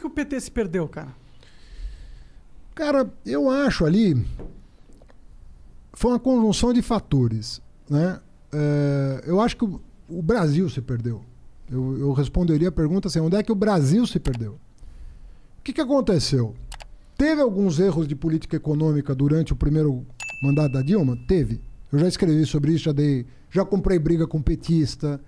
que o PT se perdeu, cara? Cara, eu acho ali. Foi uma conjunção de fatores. Né? É, eu acho que o, o Brasil se perdeu. Eu, eu, responderia a pergunta assim: onde é que o Brasil se perdeu? O que, que aconteceu? Teve alguns erros de política econômica durante o primeiro mandato da Dilma? Teve. Eu já escrevi sobre isso, já dei. Já comprei briga com petista.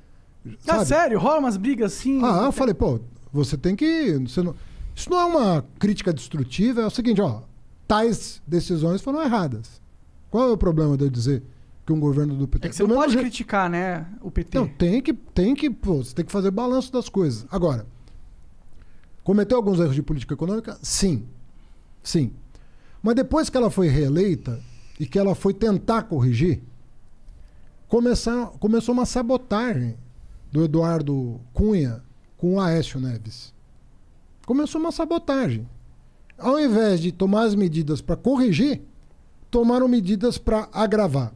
Ah, sabe? Ah, sério? Rola umas brigas assim? Ah, eu falei, pô, você tem que. Você não, isso não é uma crítica destrutiva, é o seguinte, ó. Tais decisões foram erradas. Qual é o problema de eu dizer que um governo do PT. É que você não pode jeito... criticar, né, o PT. Não, tem que. Tem que pô, você tem que fazer balanço das coisas. Agora, cometeu alguns erros de política econômica? Sim. Sim. Mas depois que ela foi reeleita e que ela foi tentar corrigir, começou uma sabotagem do Eduardo Cunha com o Aécio Neves. Começou uma sabotagem. Ao invés de tomar as medidas para corrigir, tomaram medidas para agravar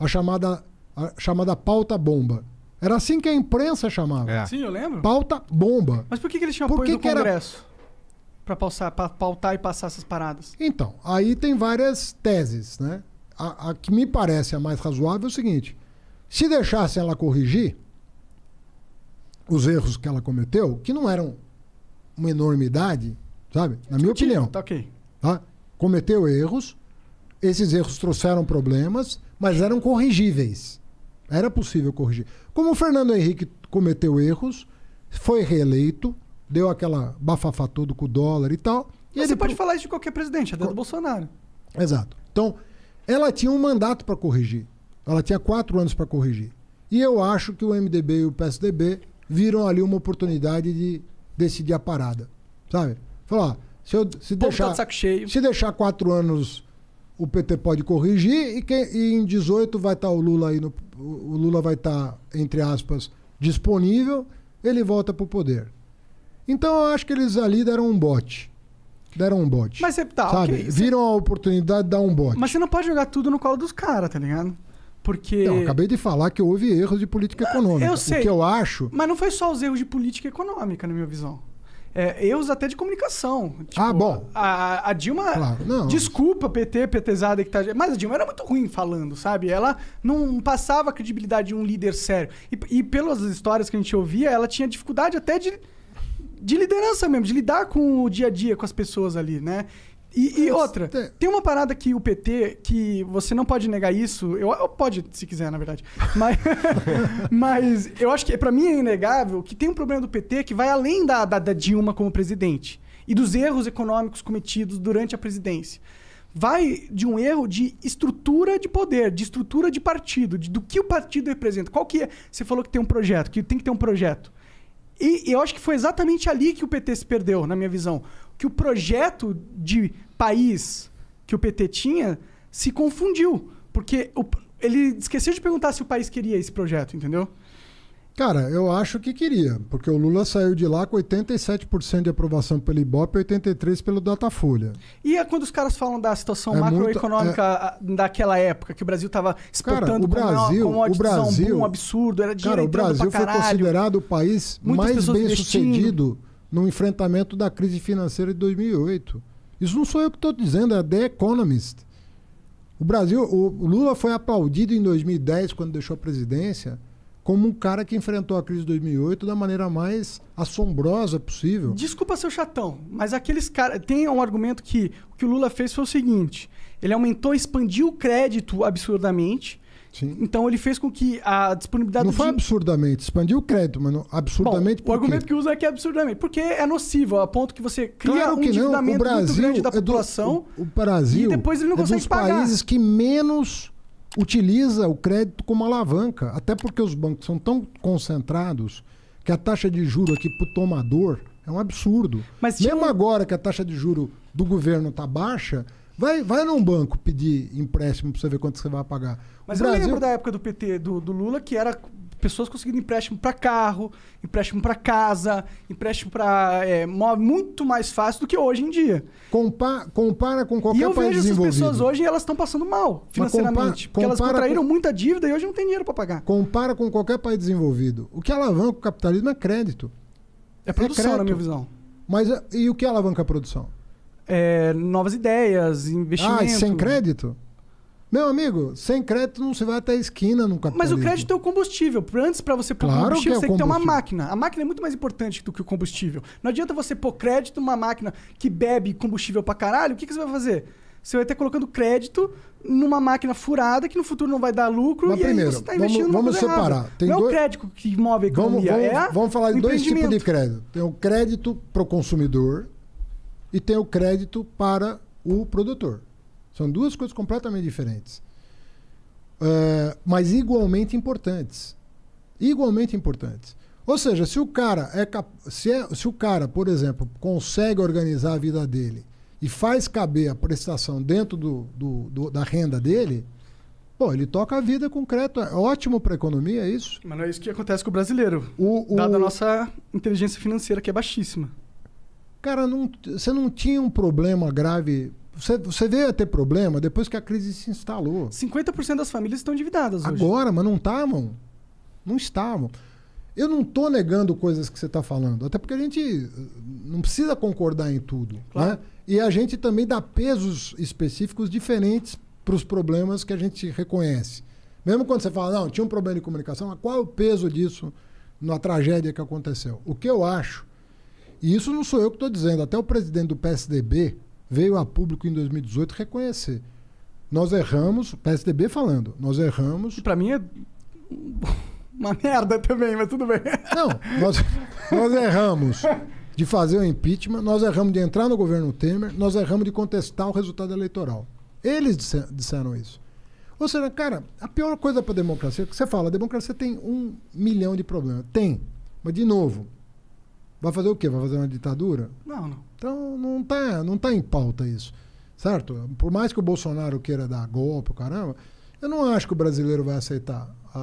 a chamada, a chamada pauta bomba. Era assim que a imprensa chamava. É. Sim, eu lembro. Pauta bomba. Mas por que, que eles tinham por apoio que do Congresso? Era... Para pautar e passar essas paradas. Então, aí tem várias teses, né? A, a, que me parece a mais razoável é o seguinte: se deixassem ela corrigir, os erros que ela cometeu, que não eram uma enormidade, sabe? Na minha opinião. Tá ok. Tá? Cometeu erros, esses erros trouxeram problemas, mas eram corrigíveis. Era possível corrigir. Como o Fernando Henrique cometeu erros, foi reeleito, deu aquela bafafá todo com o dólar e tal. E Você ele... pode falar isso de qualquer presidente, até do Bolsonaro. Exato. Então, ela tinha um mandato para corrigir. Ela tinha quatro anos para corrigir. E eu acho que o MDB e o PSDB viram ali uma oportunidade de decidir a parada. Sabe? Falar, se, eu, se, tá deixar, tá de se deixar quatro anos, o PT pode corrigir e, e em 18 vai estar tá o Lula aí, no, o Lula vai estar, tá, entre aspas, disponível, ele volta para o poder. Então eu acho que eles ali deram um bote. Deram um bote. Mas você tá, sabe? Okay, Viram a oportunidade de dar um bote. Mas você não pode jogar tudo no colo dos caras, tá ligado? Porque. Não, acabei de falar que houve erros de política ah, econômica. Eu sei. O que eu acho. Mas não foi só os erros de política econômica, na minha visão. É, erros até de comunicação. Tipo, ah, bom. A, a Dilma. Claro, não. Desculpa, PT, PTzada que tá. Mas a Dilma era muito ruim falando, sabe? Ela não passava a credibilidade de um líder sério. E, e pelas histórias que a gente ouvia, ela tinha dificuldade até de de liderança mesmo, de lidar com o dia a dia, com as pessoas ali, né? E, e, outra, tem uma parada que o PT, que você não pode negar isso, eu, eu pode se quiser, na verdade, mas, mas eu acho que para mim é inegável que tem um problema do PT que vai além da, da, da Dilma como presidente e dos erros econômicos cometidos durante a presidência. Vai de um erro de estrutura de poder, de estrutura de partido, de, do que o partido representa. Qual que é? Você falou que tem um projeto, que tem que ter um projeto. E eu acho que foi exatamente ali que o PT se perdeu, na minha visão que o projeto de país que o PT tinha se confundiu. Porque o, ele esqueceu de perguntar se o país queria esse projeto, entendeu? Cara, eu acho que queria, porque o Lula saiu de lá com 87% de aprovação pelo Ibope e 83% pelo Datafolha. E é quando os caras falam da situação é macroeconômica muito, é... daquela época, que o Brasil estava exportando cara, o com uma, um absurdo, era dinheiro Cara, o Brasil foi considerado o país Muitas mais bem sucedido no enfrentamento da crise financeira de 2008. Isso não sou eu que estou dizendo, é The Economist. O Brasil, o Lula foi aplaudido em 2010, quando deixou a presidência, como um cara que enfrentou a crise de 2008 da maneira mais assombrosa possível. Desculpa seu chatão, mas aqueles caras. Tem um argumento que o que o Lula fez foi o seguinte: ele aumentou, expandiu o crédito absurdamente Sim. Então ele fez com que a disponibilidade. Não foi absurdamente, expandiu o crédito, mas absurdamente. Bom, o argumento que usa é que é absurdamente, porque é nocivo, a ponto que você cria claro que um endividamento Brasil, muito grande da é do, população. o, Brasil e depois ele não é consegue dos pagar. países que menos utiliza o crédito como alavanca, até porque os bancos são tão concentrados que a taxa de juro aqui para o tomador é um absurdo. Mas Mesmo agora que a taxa de juro do governo está baixa, Vai, vai num banco pedir empréstimo pra você ver quanto você vai pagar. Mas o eu Brasil... lembro da época do PT, do, do Lula, que era pessoas conseguindo empréstimo para carro, empréstimo para casa, empréstimo para é, muito mais fácil do que hoje em dia. Compa compara com qualquer país desenvolvido. E eu vejo essas pessoas hoje elas estão passando mal financeiramente, compa porque elas contraíram com... muita dívida e hoje não tem dinheiro para pagar. Compara com qualquer país desenvolvido. O que alavanca o capitalismo é crédito. É produção, é na minha visão. Mas e o que alavanca a produção? é, novas ideias, investimentos Ah, sem crédito? Meu amigo, sem crédito não se vai até a esquina nunca. Mas o crédito é o combustível. Antes, para você pôr claro combustível, que é você tem que ter uma máquina. A máquina é muito mais importante do que o combustível. Não adianta você pôr crédito numa máquina que bebe combustível pra caralho. O que, que você vai fazer? Você vai estar colocando crédito numa máquina furada que no futuro não vai dar lucro Mas e primeiro, você está investindo vamos, vamos separar. Tem não dois... é o crédito que move a economia, vamos, vamos, é vamos falar de dois tipos de crédito. Tem o crédito para o consumidor, e tem o crédito para o produtor. São duas coisas completamente diferentes. Eh, mas igualmente importantes. Igualmente importantes. Ou seja, se o cara é, se, é, se o cara, por exemplo, consegue organizar a vida dele e faz caber a prestação dentro do, do, do da renda dele, Pô, ele toca a vida concreta. É ótimo para a economia, é isso? Mas não é isso que acontece com o brasileiro. O, o... Dada a nossa inteligência financeira, que é baixíssima. Cara, não, você não tinha um problema grave. Você, você veio a ter problema depois que a crise se instalou. 50% das famílias estão endividadas hoje. Agora, mas não estavam. Não estavam. Eu não estou negando coisas que você está falando, até porque a gente eh, não precisa concordar em tudo. Né? Claro. Né? E a gente também dá pesos específicos diferentes para os problemas que a gente reconhece. Mesmo quando você fala, não, tinha um problema de comunicação, mas qual é o peso disso na tragédia que aconteceu? O que eu acho e isso não sou eu que estou dizendo. Até o presidente do PSDB veio a público em 2018 reconhecer. Nós erramos, PSDB falando, nós erramos. Para mim é uma merda também, mas tudo bem. Não, nós, nós erramos de fazer o impeachment, nós erramos de entrar no governo Temer, nós erramos de contestar o resultado eleitoral. Eles disseram isso. Ou seja, cara, a pior coisa para a democracia, que você fala, a democracia tem um milhão de problemas. Tem. Mas, de novo, Vai fazer o quê? Vai fazer uma ditadura? Não, não. Então não tá, não tá em pauta isso. Certo? Por mais que o Bolsonaro queira dar golpe, caramba, eu não acho que o brasileiro vai aceitar a,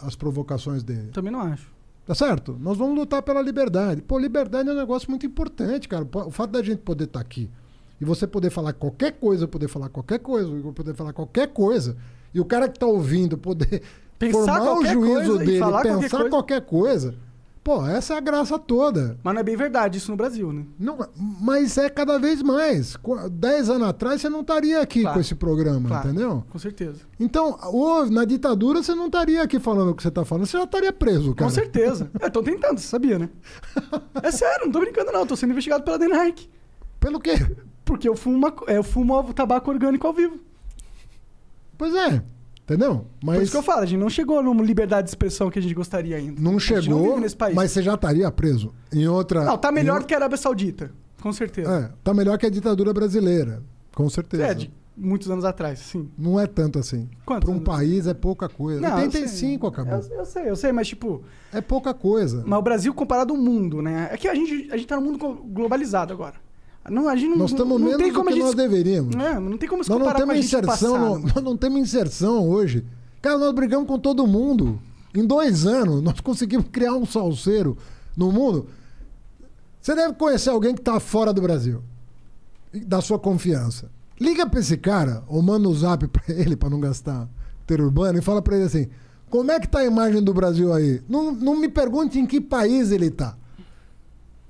a, as provocações dele. Também não acho. Tá certo? Nós vamos lutar pela liberdade. Pô, liberdade é um negócio muito importante, cara. O fato da gente poder estar tá aqui e você poder falar qualquer coisa, poder falar qualquer coisa, poder falar qualquer coisa, e o cara que está ouvindo poder pensar formar o juízo dele, pensar qualquer coisa, qualquer coisa Pô, essa é a graça toda. Mas não é bem verdade isso no Brasil, né? Não, mas é cada vez mais. Dez anos atrás você não estaria aqui claro. com esse programa, claro. entendeu? Com certeza. Então, ou na ditadura você não estaria aqui falando o que você está falando, você já estaria preso, cara. Com certeza. eu tô tentando, você sabia, né? é sério, não tô brincando não, tô sendo investigado pela DENARC. Pelo quê? Porque eu fumo, uma, é, eu fumo tabaco orgânico ao vivo. Pois é. Entendeu? Mas... Por isso que eu falo, a gente não chegou numa liberdade de expressão que a gente gostaria ainda. Não chegou, não mas você já estaria preso em outra... Não, tá melhor em... que a Arábia Saudita, com certeza. É, tá melhor que a ditadura brasileira, com certeza. É, de muitos anos atrás, sim. Não é tanto assim. Para um anos? país é pouca coisa. Não, 85 eu sei, acabou. Eu, eu, sei, eu sei, mas tipo. É pouca coisa. Mas o Brasil comparado ao mundo, né? É que a gente, a gente tá num mundo globalizado agora. Não, a gente não, nós estamos menos tem como do que gente... nós deveríamos. Não, é, não tem como se nós não temos inserção, não, nós não temos inserção hoje. Cara, nós brigamos com todo mundo. Em dois anos, nós conseguimos criar um salseiro no mundo. Você deve conhecer alguém que está fora do Brasil, da sua confiança. Liga para esse cara, ou manda um zap para ele, para não gastar ter urbano, e fala para ele assim: como é que tá a imagem do Brasil aí? Não, não me pergunte em que país ele está.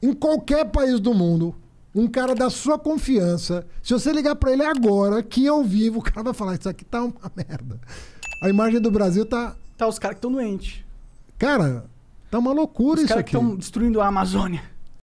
Em qualquer país do mundo, um cara da sua confiança, se você ligar para ele agora, que eu vivo, o cara vai falar: Isso aqui tá uma merda. A imagem do Brasil tá. Tá, os caras que estão doentes. Cara, tá uma loucura os isso aqui. Os caras que estão destruindo a Amazônia.